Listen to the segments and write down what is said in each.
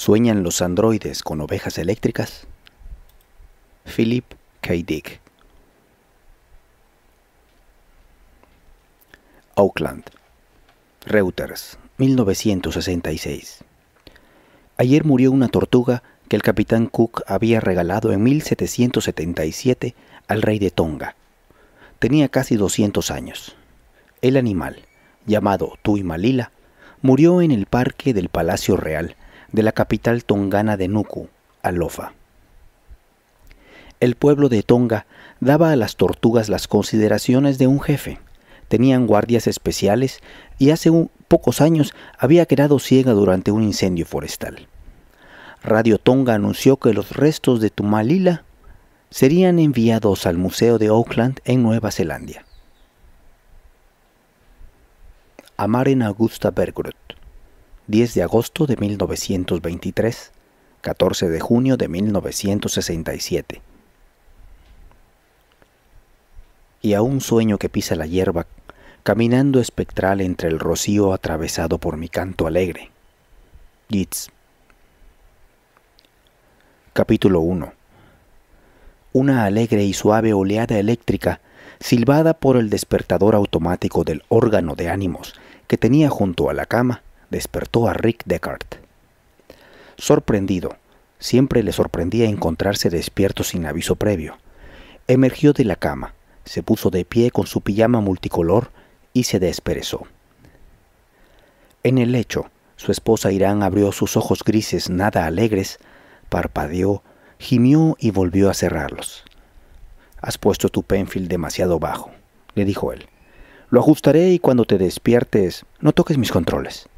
¿Sueñan los androides con ovejas eléctricas? Philip K. Dick. Auckland. Reuters, 1966. Ayer murió una tortuga que el capitán Cook había regalado en 1777 al rey de Tonga. Tenía casi 200 años. El animal, llamado Tui Malila, murió en el parque del Palacio Real de la capital tongana de Nuku, Alofa. El pueblo de Tonga daba a las tortugas las consideraciones de un jefe. Tenían guardias especiales y hace pocos años había quedado ciega durante un incendio forestal. Radio Tonga anunció que los restos de Tumalila serían enviados al Museo de Auckland en Nueva Zelanda. Amaren Augusta Bergrot 10 de agosto de 1923, 14 de junio de 1967. Y a un sueño que pisa la hierba, caminando espectral entre el rocío atravesado por mi canto alegre. Yeats. Capítulo 1. Una alegre y suave oleada eléctrica, silbada por el despertador automático del órgano de ánimos que tenía junto a la cama, despertó a Rick Deckard. Sorprendido, siempre le sorprendía encontrarse despierto sin aviso previo. Emergió de la cama, se puso de pie con su pijama multicolor y se desperezó. En el lecho, su esposa Irán abrió sus ojos grises nada alegres, parpadeó, gimió y volvió a cerrarlos. Has puesto tu Penfield demasiado bajo, le dijo él. Lo ajustaré y cuando te despiertes, no toques mis controles.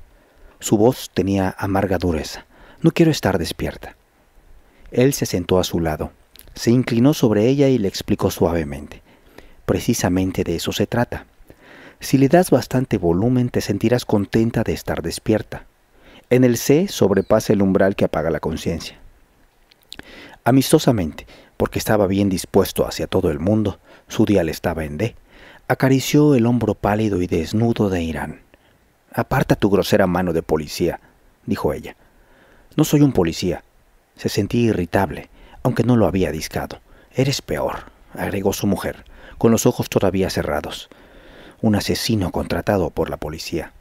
Su voz tenía amarga dureza. No quiero estar despierta. Él se sentó a su lado, se inclinó sobre ella y le explicó suavemente. Precisamente de eso se trata. Si le das bastante volumen te sentirás contenta de estar despierta. En el C sobrepasa el umbral que apaga la conciencia. Amistosamente, porque estaba bien dispuesto hacia todo el mundo, su dial estaba en D, acarició el hombro pálido y desnudo de Irán. Aparta tu grosera mano de policía, dijo ella. No soy un policía. Se sentía irritable, aunque no lo había discado. Eres peor, agregó su mujer, con los ojos todavía cerrados. Un asesino contratado por la policía.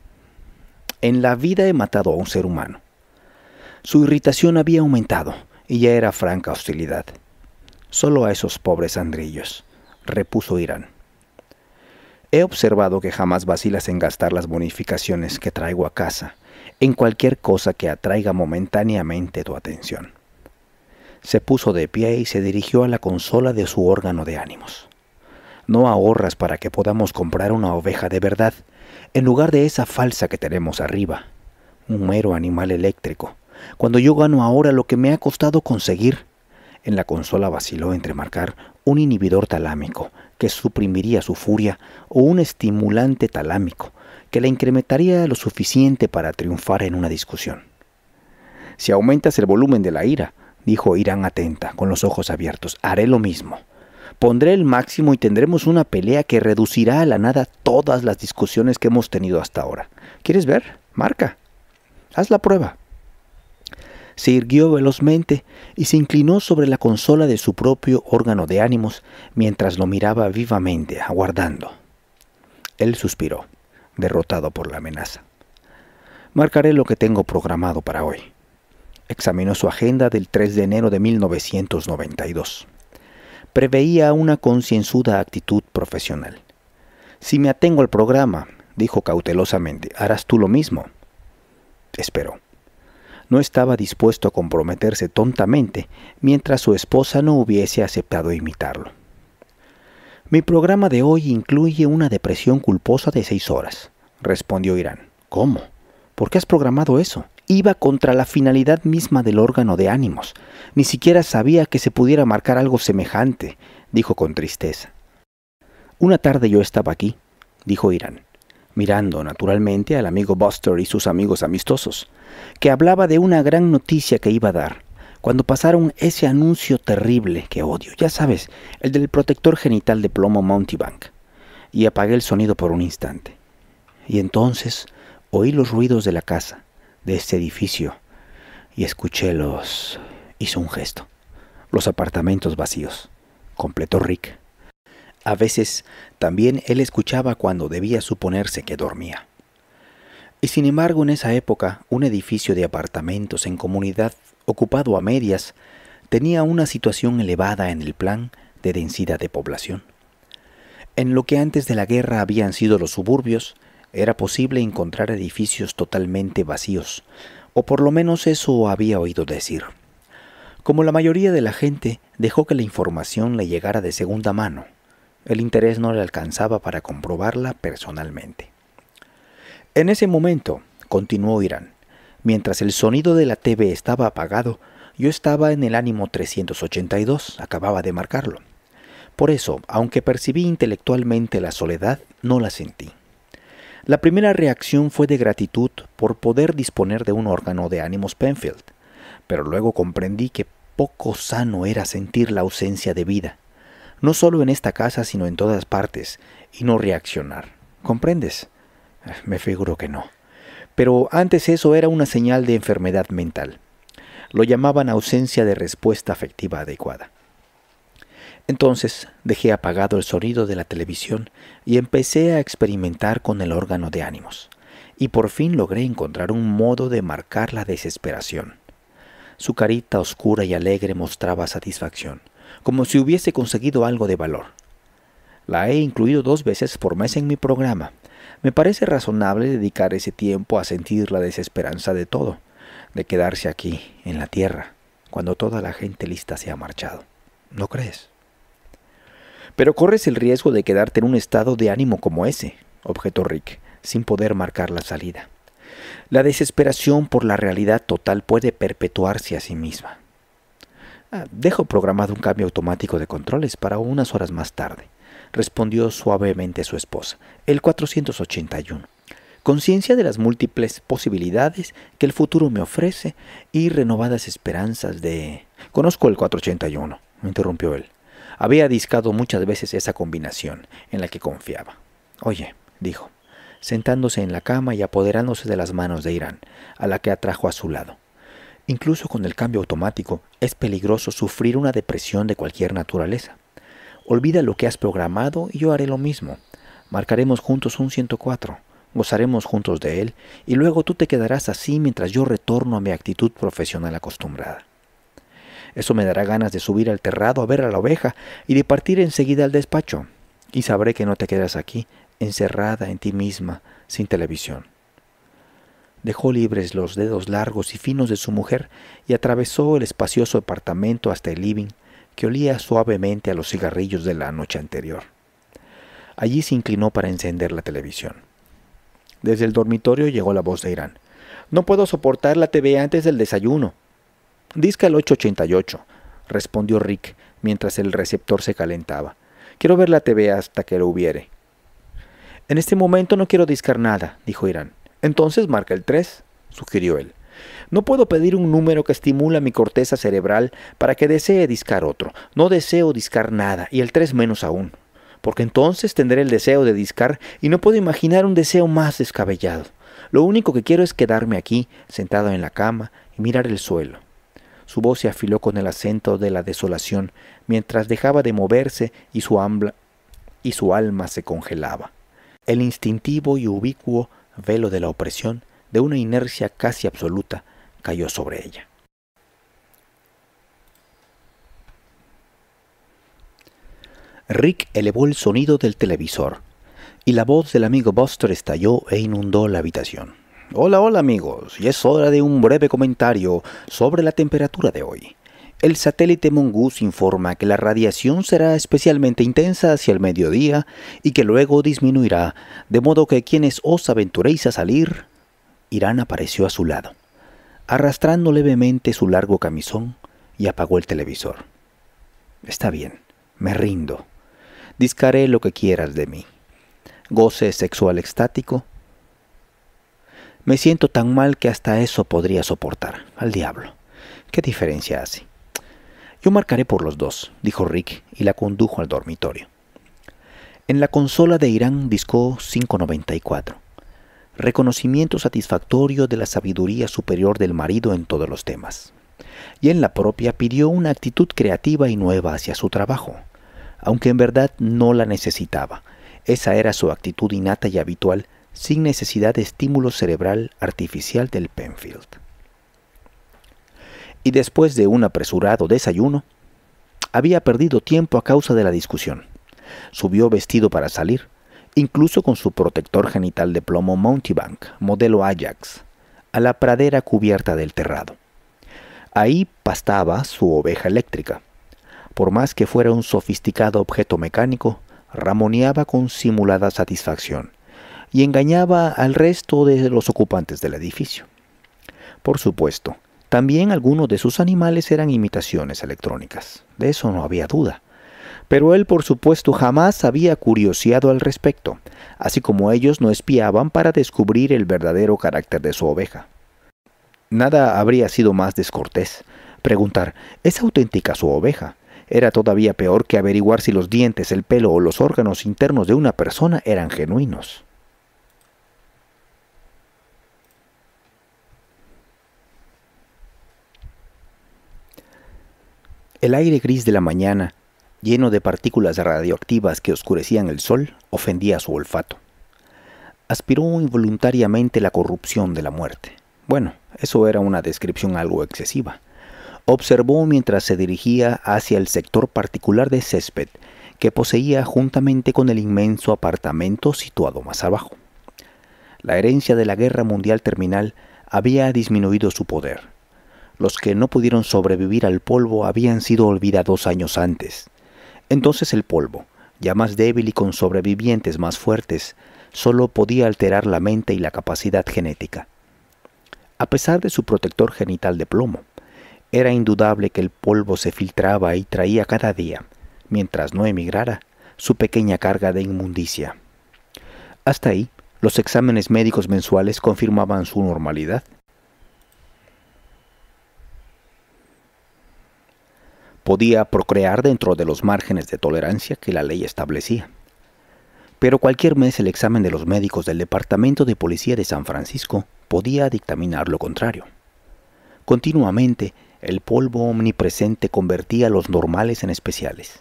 En la vida he matado a un ser humano. Su irritación había aumentado y ya era franca hostilidad. Solo a esos pobres andrillos, repuso Irán. He observado que jamás vacilas en gastar las bonificaciones que traigo a casa en cualquier cosa que atraiga momentáneamente tu atención. Se puso de pie y se dirigió a la consola de su órgano de ánimos. No ahorras para que podamos comprar una oveja de verdad, en lugar de esa falsa que tenemos arriba, un mero animal eléctrico, cuando yo gano ahora lo que me ha costado conseguir. En la consola vaciló entre marcar un inhibidor talámico que suprimiría su furia, o un estimulante talámico, que la incrementaría lo suficiente para triunfar en una discusión. Si aumentas el volumen de la ira, dijo Irán atenta, con los ojos abiertos, haré lo mismo. Pondré el máximo y tendremos una pelea que reducirá a la nada todas las discusiones que hemos tenido hasta ahora. ¿Quieres ver? Marca. Haz la prueba se irguió velozmente y se inclinó sobre la consola de su propio órgano de ánimos mientras lo miraba vivamente, aguardando. Él suspiró, derrotado por la amenaza. Marcaré lo que tengo programado para hoy. Examinó su agenda del 3 de enero de 1992. Preveía una concienzuda actitud profesional. Si me atengo al programa, dijo cautelosamente, harás tú lo mismo. Esperó no estaba dispuesto a comprometerse tontamente mientras su esposa no hubiese aceptado imitarlo. Mi programa de hoy incluye una depresión culposa de seis horas, respondió Irán. ¿Cómo? ¿Por qué has programado eso? Iba contra la finalidad misma del órgano de ánimos. Ni siquiera sabía que se pudiera marcar algo semejante, dijo con tristeza. Una tarde yo estaba aquí, dijo Irán, mirando naturalmente al amigo Buster y sus amigos amistosos, que hablaba de una gran noticia que iba a dar, cuando pasaron ese anuncio terrible que odio, ya sabes, el del protector genital de plomo Mountebank, y apagué el sonido por un instante. Y entonces oí los ruidos de la casa, de este edificio, y escuché los... hizo un gesto. Los apartamentos vacíos, completó Rick. A veces también él escuchaba cuando debía suponerse que dormía. Y sin embargo, en esa época, un edificio de apartamentos en comunidad ocupado a medias tenía una situación elevada en el plan de densidad de población. En lo que antes de la guerra habían sido los suburbios, era posible encontrar edificios totalmente vacíos, o por lo menos eso había oído decir. Como la mayoría de la gente, dejó que la información le llegara de segunda mano, el interés no le alcanzaba para comprobarla personalmente. En ese momento, continuó Irán, mientras el sonido de la TV estaba apagado, yo estaba en el ánimo 382, acababa de marcarlo. Por eso, aunque percibí intelectualmente la soledad, no la sentí. La primera reacción fue de gratitud por poder disponer de un órgano de ánimos Penfield, pero luego comprendí que poco sano era sentir la ausencia de vida, no solo en esta casa, sino en todas partes, y no reaccionar. ¿Comprendes? Me figuro que no. Pero antes eso era una señal de enfermedad mental. Lo llamaban ausencia de respuesta afectiva adecuada. Entonces dejé apagado el sonido de la televisión y empecé a experimentar con el órgano de ánimos, y por fin logré encontrar un modo de marcar la desesperación. Su carita oscura y alegre mostraba satisfacción como si hubiese conseguido algo de valor. La he incluido dos veces por mes en mi programa. Me parece razonable dedicar ese tiempo a sentir la desesperanza de todo, de quedarse aquí, en la tierra, cuando toda la gente lista se ha marchado. ¿No crees? Pero corres el riesgo de quedarte en un estado de ánimo como ese, objetó Rick, sin poder marcar la salida. La desesperación por la realidad total puede perpetuarse a sí misma. Ah, dejo programado un cambio automático de controles para unas horas más tarde, respondió suavemente su esposa, el 481. Conciencia de las múltiples posibilidades que el futuro me ofrece y renovadas esperanzas de... Conozco el 481, interrumpió él. Había discado muchas veces esa combinación en la que confiaba. Oye, dijo, sentándose en la cama y apoderándose de las manos de Irán, a la que atrajo a su lado. Incluso con el cambio automático, es peligroso sufrir una depresión de cualquier naturaleza. Olvida lo que has programado y yo haré lo mismo. Marcaremos juntos un 104, gozaremos juntos de él y luego tú te quedarás así mientras yo retorno a mi actitud profesional acostumbrada. Eso me dará ganas de subir al terrado a ver a la oveja y de partir enseguida al despacho, y sabré que no te quedas aquí, encerrada en ti misma, sin televisión. Dejó libres los dedos largos y finos de su mujer y atravesó el espacioso apartamento hasta el living, que olía suavemente a los cigarrillos de la noche anterior. Allí se inclinó para encender la televisión. Desde el dormitorio llegó la voz de Irán. No puedo soportar la TV antes del desayuno. Disca el 888, respondió Rick mientras el receptor se calentaba. Quiero ver la TV hasta que lo hubiere. En este momento no quiero discar nada, dijo Irán. Entonces marca el 3, sugirió él. No puedo pedir un número que estimula mi corteza cerebral para que desee discar otro. No deseo discar nada, y el 3 menos aún, porque entonces tendré el deseo de discar y no puedo imaginar un deseo más descabellado. Lo único que quiero es quedarme aquí, sentado en la cama, y mirar el suelo. Su voz se afiló con el acento de la desolación, mientras dejaba de moverse y su, y su alma se congelaba. El instintivo y ubicuo velo de la opresión, de una inercia casi absoluta, cayó sobre ella. Rick elevó el sonido del televisor y la voz del amigo Buster estalló e inundó la habitación. Hola, hola amigos, y es hora de un breve comentario sobre la temperatura de hoy. El satélite Mongoose informa que la radiación será especialmente intensa hacia el mediodía y que luego disminuirá, de modo que quienes os aventuréis a salir... Irán apareció a su lado, arrastrando levemente su largo camisón y apagó el televisor. Está bien, me rindo. Discaré lo que quieras de mí. Goce sexual extático. Me siento tan mal que hasta eso podría soportar. Al diablo. ¿Qué diferencia hace? Yo marcaré por los dos, dijo Rick y la condujo al dormitorio. En la consola de Irán discó 594. Reconocimiento satisfactorio de la sabiduría superior del marido en todos los temas. Y en la propia pidió una actitud creativa y nueva hacia su trabajo, aunque en verdad no la necesitaba. Esa era su actitud innata y habitual, sin necesidad de estímulo cerebral artificial del Penfield y después de un apresurado desayuno, había perdido tiempo a causa de la discusión. Subió vestido para salir, incluso con su protector genital de plomo Mountibank, modelo Ajax, a la pradera cubierta del terrado. Ahí pastaba su oveja eléctrica. Por más que fuera un sofisticado objeto mecánico, ramoneaba con simulada satisfacción y engañaba al resto de los ocupantes del edificio. Por supuesto, también algunos de sus animales eran imitaciones electrónicas, de eso no había duda. Pero él, por supuesto, jamás había curioseado al respecto, así como ellos no espiaban para descubrir el verdadero carácter de su oveja. Nada habría sido más descortés. Preguntar, ¿es auténtica su oveja? Era todavía peor que averiguar si los dientes, el pelo o los órganos internos de una persona eran genuinos. El aire gris de la mañana, lleno de partículas radioactivas que oscurecían el sol, ofendía su olfato. Aspiró involuntariamente la corrupción de la muerte. Bueno, eso era una descripción algo excesiva. Observó mientras se dirigía hacia el sector particular de césped que poseía juntamente con el inmenso apartamento situado más abajo. La herencia de la Guerra Mundial Terminal había disminuido su poder los que no pudieron sobrevivir al polvo habían sido olvidados años antes. Entonces el polvo, ya más débil y con sobrevivientes más fuertes, solo podía alterar la mente y la capacidad genética. A pesar de su protector genital de plomo, era indudable que el polvo se filtraba y traía cada día, mientras no emigrara, su pequeña carga de inmundicia. Hasta ahí, los exámenes médicos mensuales confirmaban su normalidad podía procrear dentro de los márgenes de tolerancia que la ley establecía. Pero cualquier mes el examen de los médicos del Departamento de Policía de San Francisco podía dictaminar lo contrario. Continuamente, el polvo omnipresente convertía a los normales en especiales.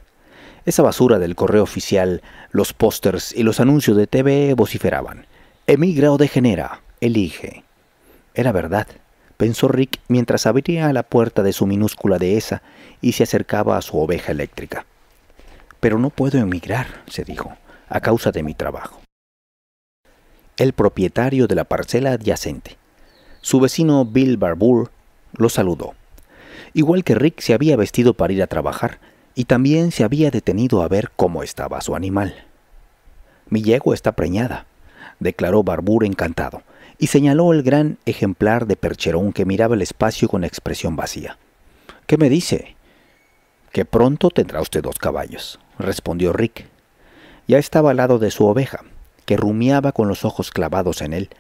Esa basura del correo oficial, los pósters y los anuncios de TV vociferaban. Emigra o degenera, elige. Era verdad pensó Rick mientras abría la puerta de su minúscula dehesa y se acercaba a su oveja eléctrica. Pero no puedo emigrar, se dijo, a causa de mi trabajo. El propietario de la parcela adyacente, su vecino Bill Barbour, lo saludó. Igual que Rick se había vestido para ir a trabajar y también se había detenido a ver cómo estaba su animal. Mi yegua está preñada, declaró Barbour encantado y señaló el gran ejemplar de Percherón que miraba el espacio con expresión vacía. ¿Qué me dice? Que pronto tendrá usted dos caballos, respondió Rick. Ya estaba al lado de su oveja, que rumiaba con los ojos clavados en él,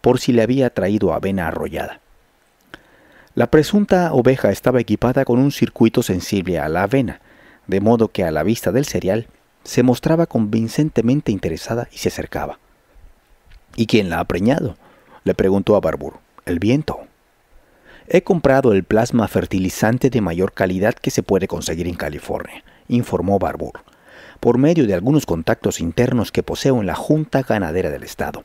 por si le había traído avena arrollada. La presunta oveja estaba equipada con un circuito sensible a la avena, de modo que a la vista del cereal se mostraba convincentemente interesada y se acercaba. ¿Y quién la ha preñado? le preguntó a Barbour. El viento. He comprado el plasma fertilizante de mayor calidad que se puede conseguir en California, informó Barbour, por medio de algunos contactos internos que poseo en la Junta Ganadera del Estado.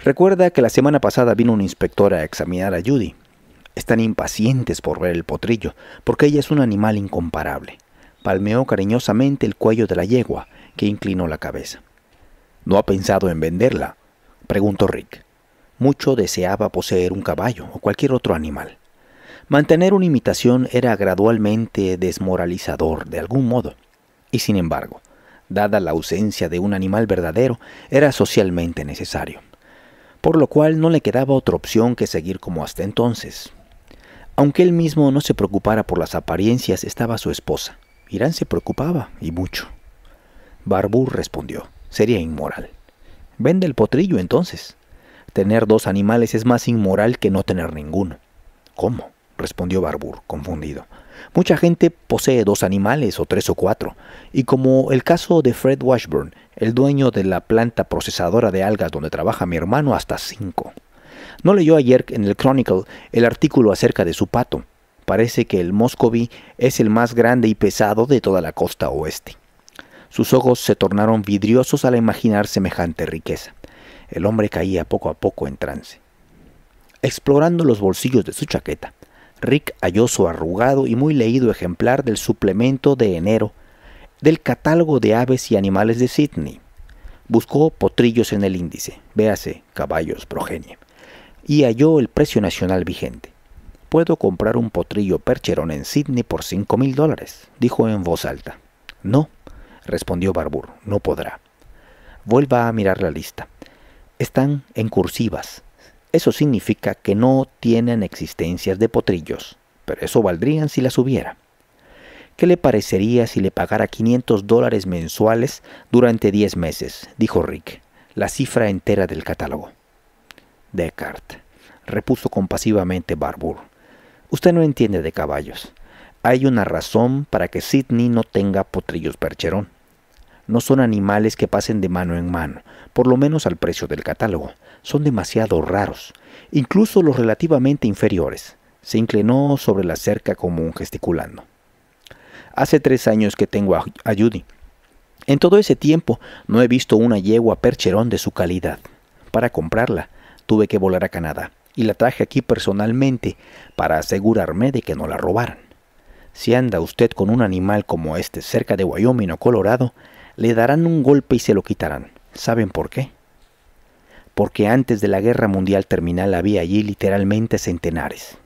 Recuerda que la semana pasada vino un inspector a examinar a Judy. Están impacientes por ver el potrillo, porque ella es un animal incomparable. Palmeó cariñosamente el cuello de la yegua, que inclinó la cabeza. ¿No ha pensado en venderla? preguntó Rick. Mucho deseaba poseer un caballo o cualquier otro animal. Mantener una imitación era gradualmente desmoralizador de algún modo, y sin embargo, dada la ausencia de un animal verdadero, era socialmente necesario, por lo cual no le quedaba otra opción que seguir como hasta entonces. Aunque él mismo no se preocupara por las apariencias, estaba su esposa. Irán se preocupaba, y mucho. Barbú respondió, sería inmoral. Vende el potrillo entonces. Tener dos animales es más inmoral que no tener ninguno. ¿Cómo? respondió Barbour, confundido. Mucha gente posee dos animales o tres o cuatro, y como el caso de Fred Washburn, el dueño de la planta procesadora de algas donde trabaja mi hermano, hasta cinco. ¿No leyó ayer en el Chronicle el artículo acerca de su pato? Parece que el Moscovy es el más grande y pesado de toda la costa oeste. Sus ojos se tornaron vidriosos al imaginar semejante riqueza. El hombre caía poco a poco en trance. Explorando los bolsillos de su chaqueta, Rick halló su arrugado y muy leído ejemplar del suplemento de enero del catálogo de aves y animales de Sydney. Buscó potrillos en el índice, véase caballos progenie, y halló el precio nacional vigente. Puedo comprar un potrillo percherón en Sydney por cinco mil dólares, dijo en voz alta. No, respondió Barbour, no podrá. Vuelva a mirar la lista están en cursivas. Eso significa que no tienen existencias de potrillos, pero eso valdrían si las hubiera. ¿Qué le parecería si le pagara 500 dólares mensuales durante 10 meses? dijo Rick, la cifra entera del catálogo. Descartes, repuso compasivamente Barbour. Usted no entiende de caballos. Hay una razón para que Sidney no tenga potrillos percherón. No son animales que pasen de mano en mano, por lo menos al precio del catálogo. Son demasiado raros, incluso los relativamente inferiores. Se inclinó sobre la cerca como un gesticulando. Hace tres años que tengo a Judy. En todo ese tiempo no he visto una yegua percherón de su calidad. Para comprarla, tuve que volar a Canadá y la traje aquí personalmente para asegurarme de que no la robaran. Si anda usted con un animal como este cerca de Wyoming o Colorado, le darán un golpe y se lo quitarán. ¿Saben por qué? Porque antes de la Guerra Mundial terminal había allí literalmente centenares.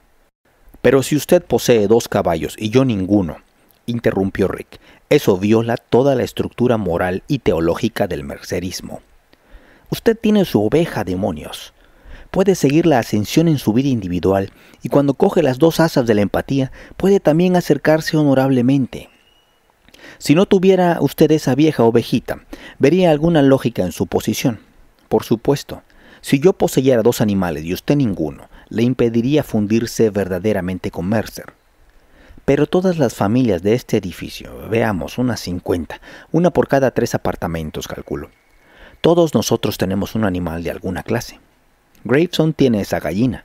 Pero si usted posee dos caballos y yo ninguno, interrumpió Rick, eso viola toda la estructura moral y teológica del mercerismo. Usted tiene su oveja, demonios. Puede seguir la ascensión en su vida individual y cuando coge las dos asas de la empatía puede también acercarse honorablemente. Si no tuviera usted esa vieja ovejita, vería alguna lógica en su posición. Por supuesto, si yo poseyera dos animales y usted ninguno, le impediría fundirse verdaderamente con Mercer. Pero todas las familias de este edificio, veamos, unas 50, una por cada tres apartamentos, calculo. Todos nosotros tenemos un animal de alguna clase. Graveson tiene esa gallina.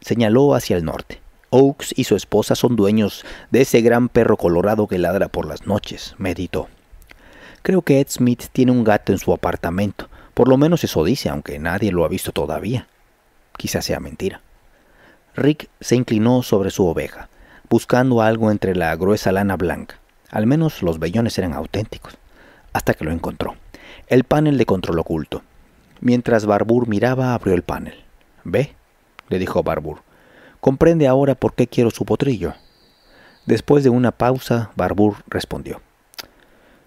Señaló hacia el norte. Oaks y su esposa son dueños de ese gran perro colorado que ladra por las noches, meditó. Creo que Ed Smith tiene un gato en su apartamento, por lo menos eso dice, aunque nadie lo ha visto todavía. Quizás sea mentira. Rick se inclinó sobre su oveja, buscando algo entre la gruesa lana blanca. Al menos los vellones eran auténticos, hasta que lo encontró. El panel de control oculto. Mientras Barbour miraba, abrió el panel. ¿Ve? le dijo Barbour. Comprende ahora por qué quiero su potrillo. Después de una pausa, Barbur respondió.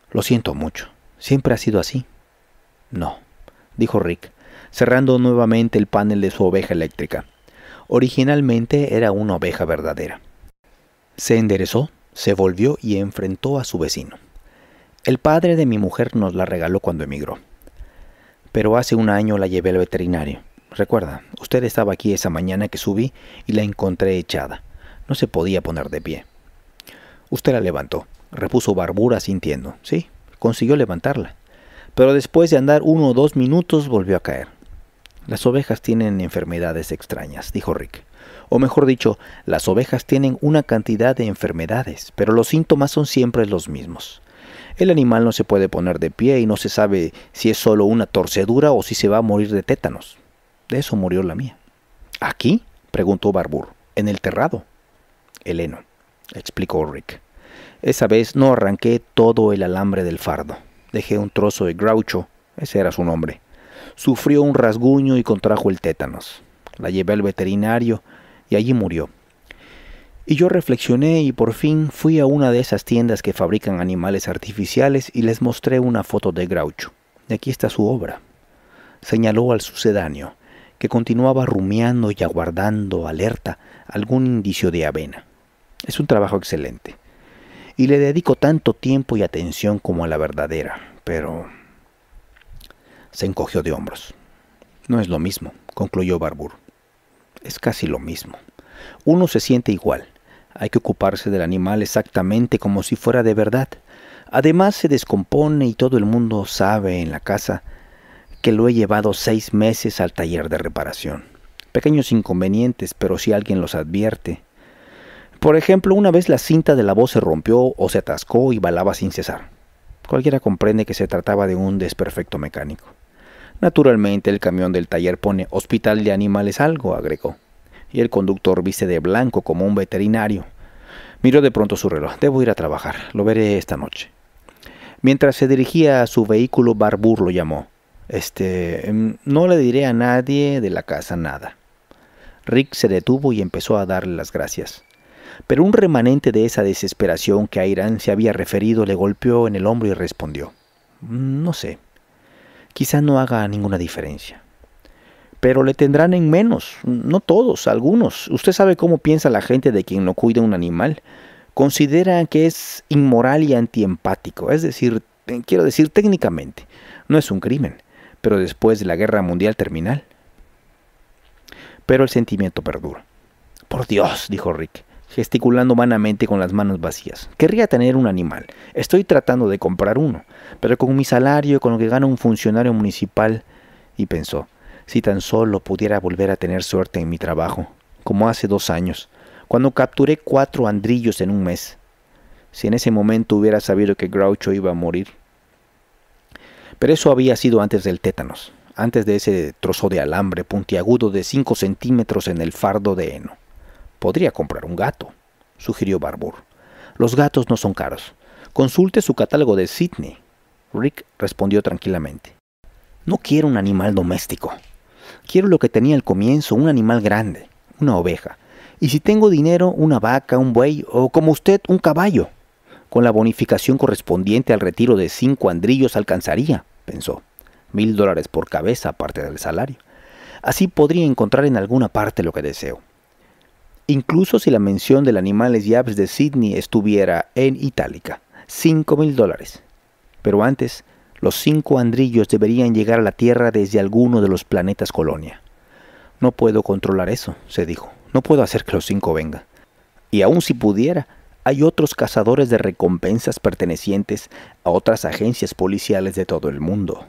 Lo siento mucho. ¿Siempre ha sido así? No, dijo Rick, cerrando nuevamente el panel de su oveja eléctrica. Originalmente era una oveja verdadera. Se enderezó, se volvió y enfrentó a su vecino. El padre de mi mujer nos la regaló cuando emigró. Pero hace un año la llevé al veterinario. Recuerda, usted estaba aquí esa mañana que subí y la encontré echada. No se podía poner de pie. Usted la levantó, repuso Barbura sintiendo. Sí, consiguió levantarla. Pero después de andar uno o dos minutos volvió a caer. Las ovejas tienen enfermedades extrañas, dijo Rick. O mejor dicho, las ovejas tienen una cantidad de enfermedades, pero los síntomas son siempre los mismos. El animal no se puede poner de pie y no se sabe si es solo una torcedura o si se va a morir de tétanos. De eso murió la mía. ¿Aquí? preguntó Barbour. En el terrado. Heleno, explicó Rick. Esa vez no arranqué todo el alambre del fardo. Dejé un trozo de groucho, ese era su nombre. Sufrió un rasguño y contrajo el tétanos. La llevé al veterinario y allí murió. Y yo reflexioné y por fin fui a una de esas tiendas que fabrican animales artificiales y les mostré una foto de Groucho. Y aquí está su obra. Señaló al sucedáneo que continuaba rumiando y aguardando alerta algún indicio de avena. Es un trabajo excelente. Y le dedico tanto tiempo y atención como a la verdadera, pero... Se encogió de hombros. No es lo mismo, concluyó Barbour. Es casi lo mismo. Uno se siente igual. Hay que ocuparse del animal exactamente como si fuera de verdad. Además se descompone y todo el mundo sabe en la casa que lo he llevado seis meses al taller de reparación. Pequeños inconvenientes, pero si alguien los advierte. Por ejemplo, una vez la cinta de la voz se rompió o se atascó y balaba sin cesar. Cualquiera comprende que se trataba de un desperfecto mecánico. Naturalmente, el camión del taller pone hospital de animales algo, agregó. Y el conductor viste de blanco como un veterinario. Miró de pronto su reloj. Debo ir a trabajar. Lo veré esta noche. Mientras se dirigía a su vehículo, Barbur lo llamó. Este, em, no le diré a nadie de la casa nada. Rick se detuvo y empezó a darle las gracias. Pero un remanente de esa desesperación que a se había referido le golpeó en el hombro y respondió. Mm, no sé. Quizá no haga ninguna diferencia. Pero le tendrán en menos, no todos, algunos. Usted sabe cómo piensa la gente de quien no cuida un animal. Considera que es inmoral y antiempático, es decir, quiero decir técnicamente, no es un crimen pero después de la guerra mundial terminal. Pero el sentimiento perdura. Por Dios, dijo Rick, gesticulando vanamente con las manos vacías. Querría tener un animal. Estoy tratando de comprar uno, pero con mi salario, con lo que gana un funcionario municipal, y pensó, si tan solo pudiera volver a tener suerte en mi trabajo, como hace dos años, cuando capturé cuatro andrillos en un mes. Si en ese momento hubiera sabido que Groucho iba a morir, pero eso había sido antes del tétanos, antes de ese trozo de alambre puntiagudo de 5 centímetros en el fardo de heno. Podría comprar un gato, sugirió Barbour. Los gatos no son caros. Consulte su catálogo de Sydney. Rick respondió tranquilamente. No quiero un animal doméstico. Quiero lo que tenía al comienzo, un animal grande, una oveja. Y si tengo dinero, una vaca, un buey o como usted, un caballo. Con la bonificación correspondiente al retiro de cinco andrillos alcanzaría, pensó, mil dólares por cabeza aparte del salario. Así podría encontrar en alguna parte lo que deseo. Incluso si la mención del Animales y Aves de Sydney estuviera en itálica, cinco mil dólares. Pero antes, los cinco andrillos deberían llegar a la Tierra desde alguno de los planetas colonia. No puedo controlar eso, se dijo. No puedo hacer que los cinco vengan. Y aun si pudiera, hay otros cazadores de recompensas pertenecientes a otras agencias policiales de todo el mundo.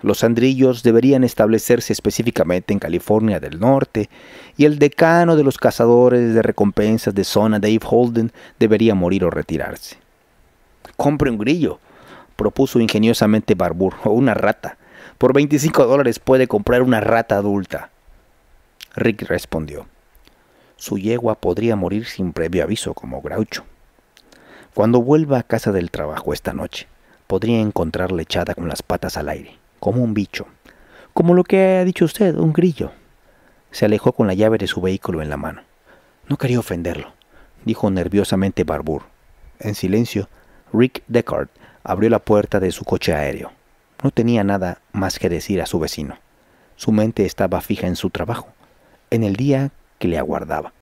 Los sandrillos deberían establecerse específicamente en California del Norte y el decano de los cazadores de recompensas de zona, Dave Holden, debería morir o retirarse. Compre un grillo, propuso ingeniosamente Barbour, o una rata. Por 25 dólares puede comprar una rata adulta. Rick respondió su yegua podría morir sin previo aviso como graucho. Cuando vuelva a casa del trabajo esta noche, podría encontrarla echada con las patas al aire, como un bicho, como lo que ha dicho usted, un grillo. Se alejó con la llave de su vehículo en la mano. No quería ofenderlo, dijo nerviosamente Barbour. En silencio, Rick Deckard abrió la puerta de su coche aéreo. No tenía nada más que decir a su vecino. Su mente estaba fija en su trabajo, en el día le aguardaba.